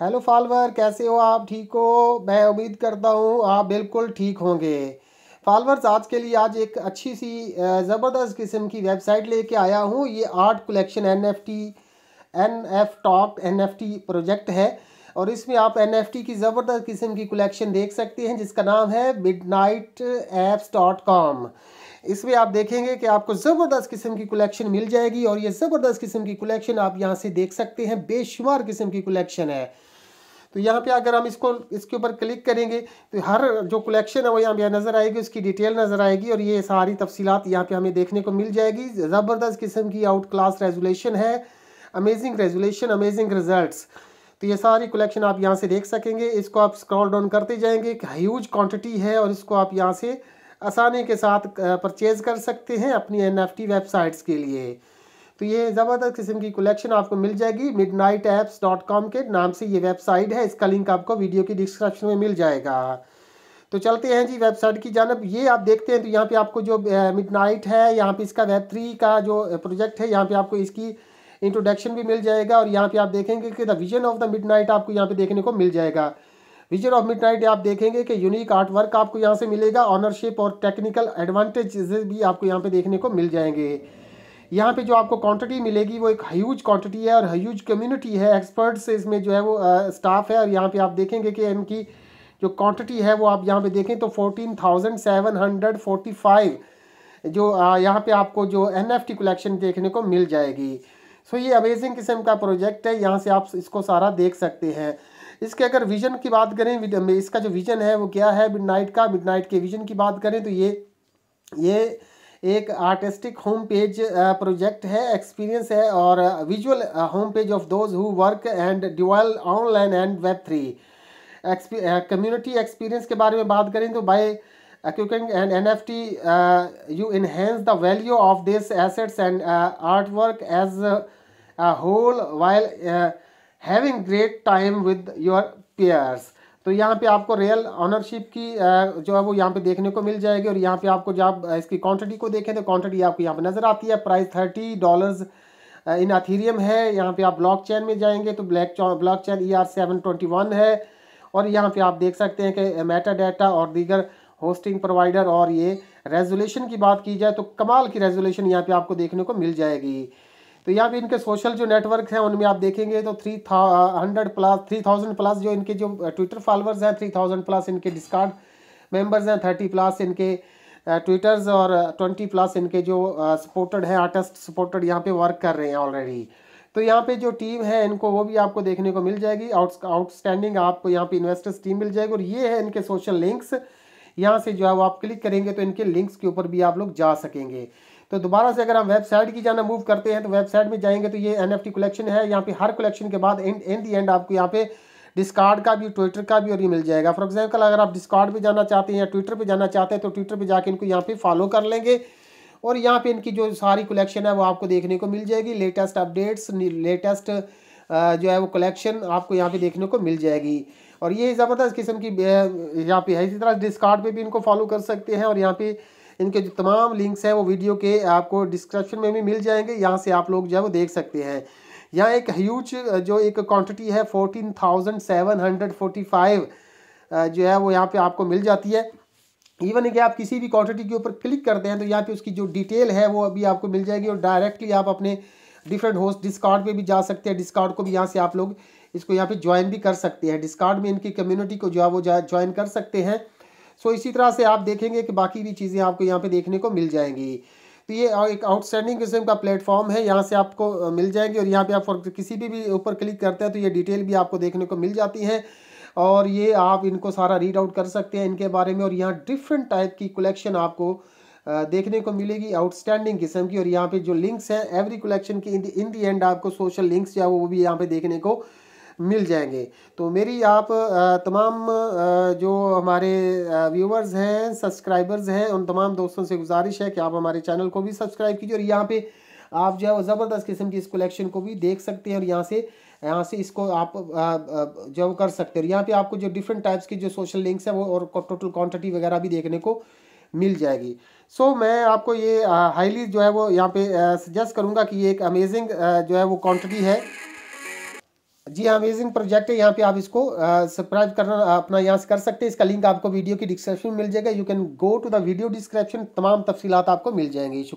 hello फालवर कैसे हो आप ठीक हो मैं उम्मीद करता हूँ आप बिल्कुल ठीक होंगे फालवर्स आज के लिए आज एक अच्छी सी ज़बरदस्त किस्म की वेबसाइट लेके आया हूँ ये art collection N F T N F top N F T project है और इसमें आप एन एफ टी की ज़बरदस्त किस्म की कलेक्शन देख सकते हैं जिसका नाम है midnight apps dot com इसमें आप देखेंगे कि आपको ज़बरदस्त किस्म की कलेक्शन मिल जाएगी और ये ज़बरदस्त किस्म की कलेक्शन आप यहाँ से देख सकते हैं बेशुमार किस्म की कलेक्शन है तो यहाँ पे अगर हम इसको इसके ऊपर क्लिक करेंगे तो हर जो कलेक्शन है वो यहाँ पे नज़र आएगी उसकी डिटेल नज़र आएगी और ये सारी तफसीत यहाँ पे हमें देखने को मिल जाएगी ज़बरदस्त किस्म की आउट क्लास रेजुलेशन है अमेजिंग रेजुलेशन अमेजिंग रिजल्ट्स तो ये सारी कलेक्शन आप यहाँ से देख सकेंगे इसको आप स्क्रॉल डाउन करते जाएंगे ह्यूज क्वान्टिटी है और इसको आप यहाँ से आसानी के साथ परचेज़ कर सकते हैं अपनी एन वेबसाइट्स के लिए तो ये ज़बरदस्त किस्म की कलेक्शन आपको मिल जाएगी midnight apps dot com के नाम से ये वेबसाइट है इसका लिंक आपको वीडियो की डिस्क्रिप्शन में मिल जाएगा तो चलते हैं जी वेबसाइट की जानब ये आप देखते हैं तो यहाँ पे आपको जो मिड नाइट है यहाँ पे इसका वेब थ्री का जो प्रोजेक्ट है यहाँ पे आपको इसकी इंट्रोडक्शन भी मिल जाएगा और यहाँ पे आप देखेंगे कि the vision of the midnight आपको यहाँ पे देखने को मिल जाएगा विजन ऑफ नाइट आप देखेंगे कि यूनिक आर्ट वर्क आपको यहाँ से मिलेगा ऑनरशिप और टेक्निकल एडवांटेज भी आपको यहाँ पे देखने को मिल जाएंगे यहाँ पे जो आपको क्वांटिटी मिलेगी वो एक ह्यूज क्वांटिटी है और ह्यूज कम्युनिटी है एक्सपर्ट्स इसमें जो है वो स्टाफ है और यहाँ पे आप देखेंगे कि इनकी जो क्वांटिटी है वो आप यहाँ पे देखें तो fourteen thousand seven hundred forty five जो यहाँ पे आपको जो एन कलेक्शन देखने को मिल जाएगी सो ये अमेजिंग किस्म का प्रोजेक्ट है यहाँ से आप इसको सारा देख सकते हैं इसके अगर विजन की बात करें इसका जो विजन है वो क्या है मिडनाइट का मिडनाइट के विजन की बात करें तो ये ये एक आर्टिस्टिक होम पेज प्रोजेक्ट है एक्सपीरियंस है और visual home page of those who work and dual online and web three community experience के बारे में बात करें तो by equipping and N F T you enhance the value of this assets and art work as whole whole having great time with your peers तो यहाँ पे आपको रियल ऑनरशिप की जो है वो यहाँ पे देखने को मिल जाएगी और यहाँ पे आपको जब आप इसकी क्वांटिटी को देखें तो क्वांटिटी आपको यहाँ पे नज़र आती है price thirty dollars in Ethereum है यहाँ पे आप ब्लॉकचेन में जाएंगे तो black blockchain E R seven twenty one है और यहाँ पे आप देख सकते हैं कि मेटा डाटा और दीगर होस्टिंग प्रोवाइडर और ये रेजोल्यूशन की बात की जाए तो कमाल की रेजोल्यूशन यहाँ पर आपको देखने को मिल जाएगी तो यहाँ पे इनके सोशल जो नेटवर्क हैं उनमें आप देखेंगे तो three hundred plus three thousand plus जो इनके जो ट्विटर uh, फॉलोअर्स हैं थ्री थाउजेंड प्लस इनके डिस्कार्ड मेंबर्स हैं थर्टी प्लस इनके ट्विटर्स uh, और ट्वेंटी uh, प्लस इनके जो सपोर्टेड हैं आर्टिस्ट सपोर्टेड यहाँ पे वर्क कर रहे हैं ऑलरेडी तो यहाँ पे जो टीम है इनको वो भी आपको देखने को मिल जाएगी आउट आउटस्टैंडिंग आपको यहाँ पे इन्वेस्टर्स टीम मिल जाएगी और ये है इनके सोशल लिंक्स यहाँ से जो है वो आप क्लिक करेंगे तो इनके लिंक्स के ऊपर भी आप लोग जा सकेंगे तो दोबारा से अगर हम वेबसाइट की जाना मूव करते हैं तो वेबसाइट में जाएंगे तो ये एन कलेक्शन है यहाँ पे हर कलेक्शन के बाद एंड एंड दी एंड आपको यहाँ पे डिस्कार्ड का भी ट्विटर का भी और ये मिल जाएगा फॉर एग्जाम्पल अगर आप डिस्कार्ड पे जाना चाहते हैं या ट्विटर पर जाना चाहते हैं तो ट्विटर पर जाकर इनको यहाँ पे फॉलो कर लेंगे और यहाँ पे इनकी जो सारी कलेक्शन है वो आपको देखने को मिल जाएगी लेटेस्ट अपडेट्स लेटेस्ट जो है वो कलेक्शन आपको यहाँ पे देखने को मिल जाएगी और ये ज़बरदस्त किस्म की यहाँ पे है इसी तरह डिस्कार्ड पे भी इनको फॉलो कर सकते हैं और यहाँ पे इनके जो तमाम लिंक्स हैं वो वीडियो के आपको डिस्क्रिप्शन में भी मिल जाएंगे यहाँ से आप लोग जो है वो देख सकते हैं यहाँ एक ह्यूज जो एक क्वांटिटी है fourteen thousand seven hundred forty five जो है वो यहाँ पे आपको मिल जाती है इवन कि आप किसी भी क्वांटिटी के ऊपर क्लिक करते हैं तो यहाँ पे उसकी जो डिटेल है वो अभी आपको मिल जाएगी और डायरेक्टली आप अपने डिफरेंट होस्ट डिस्काउंट पे भी जा सकते हैं डिस्काउंट को भी यहाँ से आप लोग इसको यहाँ पे ज्वाइन भी कर सकते हैं डिस्काउंट में इनकी कम्युनिटी को जो है वो ज्वाइन कर सकते हैं सो इसी तरह से आप देखेंगे कि बाकी भी चीज़ें आपको यहाँ पे देखने को मिल जाएंगी तो ये एक आउटस्टैंडिंग किस्म का प्लेटफॉर्म है यहाँ से आपको मिल जाएंगे और यहाँ पे आप किसी भी ऊपर क्लिक करते हैं तो ये डिटेल भी आपको देखने को मिल जाती है और ये आप इनको सारा रीड आउट कर सकते हैं इनके बारे में और यहाँ डिफरेंट टाइप की कलेक्शन आपको देखने को मिलेगी आउटस्टैंडिंग किस्म की और यहाँ पे जो लिंक्स हैं एवरी कलेक्शन की इन दी एंड आपको सोशल लिंक्स या वो भी यहाँ पे देखने को मिल जाएंगे तो मेरी आप तमाम जो हमारे व्यूवर्स हैं सब्सक्राइबर्स हैं उन तमाम दोस्तों से गुजारिश है कि आप हमारे चैनल को भी सब्सक्राइब कीजिए और यहाँ पे आप जो है वो ज़बरदस्त किस्म की इस कलेक्शन को भी देख सकते हैं और यहाँ से यहाँ से इसको आप जो कर सकते हैं और यहाँ पर आपको जो डिफरेंट टाइप्स की जो सोशल लिंक्स हैं वो और टोटल क्वान्टिटी वगैरह भी देखने को मिल जाएगी सो so, मैं आपको ये हाईली जो है वो यहाँ पे सजेस्ट करूँगा कि ये एक अमेजिंग जो है वो क्वान्टिटी है जी हाँ अमेजिंग प्रोजेक्ट है यहाँ पे आप इसको सब्सक्राइब करना अपना यहाँ से कर सकते हैं इसका लिंक आपको वीडियो की डिस्क्रिप्शन में मिल जाएगा you can go to the video description तमाम तफसीत आपको मिल जाएंगी